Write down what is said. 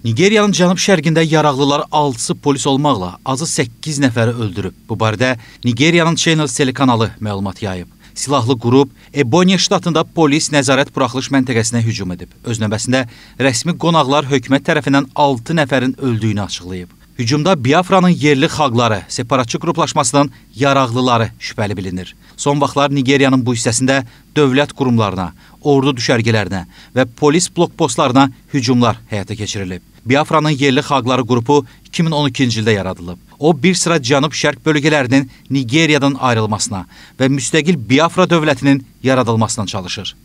Nigeriyanın cənub-şərqində yaraqlılar 6-sı polis olmaqla azı 8 nəfəri öldürüb. Bu barədə Nigeriyanın Channels telekanalı məlumat yayıb. Silahlı qrup Ebonyi ştatında polis nəzarət buraxılış məntəqəsinə hücum edib. Öz növbəsində rəsmi qonaqlar hökumət tərəfindən 6 nəfərin öldüyünü açıqlayıb. Hücumda Biafranın yerli xalqları, separatçı qruplaşmasının yaraqlıları şübhəli bilinir. Son vaxtlar Nigeriyanın bu hissəsində dövlət qurumlarına, ordu düşərgələrinə və polis blokpostlarına hücumlar həyata keçirilib. Biafranın yerli xalqları qrupu 2012-ci ildə yaradılıb. O bir sıra cənub-şərq bölgələrinin Nigeriyadan ayrılmasına və müstəqil Biafra dövlətinin yaradılmasına çalışır.